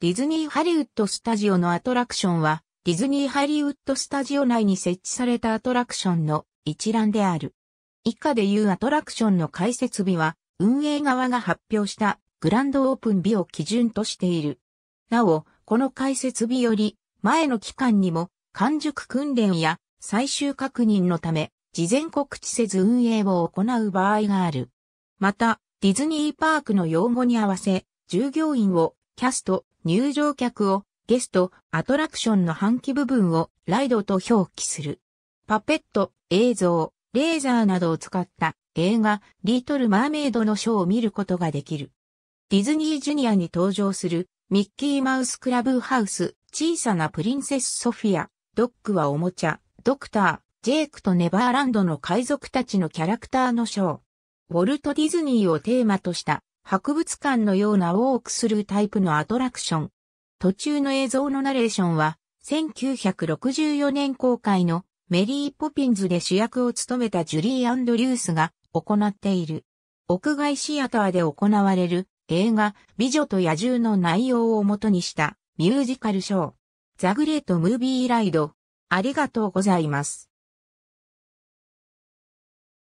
ディズニーハリウッドスタジオのアトラクションは、ディズニーハリウッドスタジオ内に設置されたアトラクションの一覧である。以下でいうアトラクションの開設日は、運営側が発表したグランドオープン日を基準としている。なお、この開設日より、前の期間にも、完熟訓練や最終確認のため、事前告知せず運営を行う場合がある。また、ディズニーパークの用語に合わせ、従業員をキャスト、入場客をゲスト、アトラクションの半期部分をライドと表記する。パペット、映像、レーザーなどを使った映画、リトル・マーメイドのショーを見ることができる。ディズニージュニアに登場するミッキーマウスクラブハウス、小さなプリンセスソフィア、ドッグはおもちゃ、ドクター、ジェイクとネバーランドの海賊たちのキャラクターのショー。ウォルト・ディズニーをテーマとした博物館のようなウォークスルータイプのアトラクション。途中の映像のナレーションは、1964年公開のメリー・ポピンズで主役を務めたジュリー・アンドリュースが行っている。屋外シアターで行われる映画美女と野獣の内容をもとにしたミュージカルショー。ザ・グレート・ムービー・ライド。ありがとうございます。